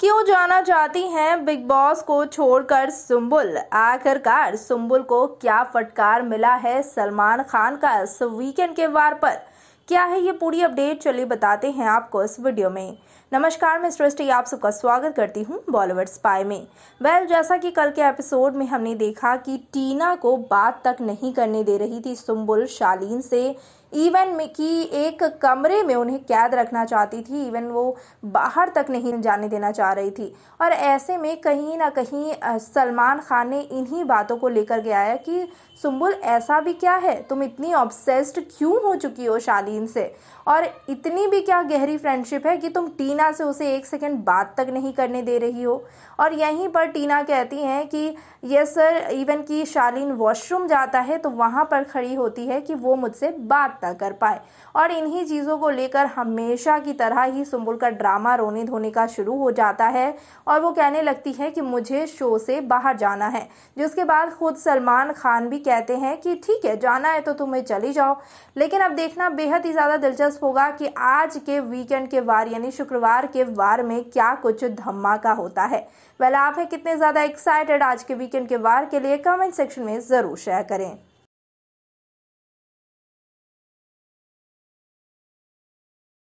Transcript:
क्यों जाना चाहती हैं बिग बॉस को छोड़कर सुम्बुल आखिरकार सुम्बुल को क्या फटकार मिला है सलमान खान का इस वीकेंड के वार पर क्या है ये पूरी अपडेट चलिए बताते हैं आपको इस वीडियो में नमस्कार मैं सृष्टि आप सबका स्वागत करती हूँ बॉलीवुड स्पाई में वेल जैसा कि कल के एपिसोड में हमने देखा कि टीना को बात तक नहीं करने दे रही थी सुम्बुल शालीन से इवन में कि एक कमरे में उन्हें कैद रखना चाहती थी इवन वो बाहर तक नहीं जाने देना चाह रही थी और ऐसे में कहीं ना कहीं सलमान खान ने इन्हीं बातों को लेकर गया है कि सुम्बुल ऐसा भी क्या है तुम इतनी ऑब्सेस्ड क्यों हो चुकी हो शालीन टीन से और इतनी भी क्या गहरी फ्रेंडशिप है कि तुम टीना से उसे एक सेकंड बात तक नहीं करने दे रही हो और यहीं पर टीना कहती हैं कि यस सर इवन कि शालीन वॉशरूम जाता है तो वहाँ पर खड़ी होती है कि वो मुझसे बात ना कर पाए और इन्हीं चीज़ों को लेकर हमेशा की तरह ही सुम्बुल का ड्रामा रोने धोने का शुरू हो जाता है और वो कहने लगती है कि मुझे शो से बाहर जाना है जिसके बाद खुद सलमान खान भी कहते हैं कि ठीक है जाना है तो तुम्हें चली जाओ लेकिन अब देखना बेहद ही ज़्यादा दिलचस्प होगा कि आज के वीकेंड के वार यानी शुक्रवार के वार में क्या कुछ धमाका होता है वेल आप है कितने ज़्यादा एक्साइटेड आज के वीकेंड के वार के लिए कमेंट सेक्शन में ज़रूर शेयर करें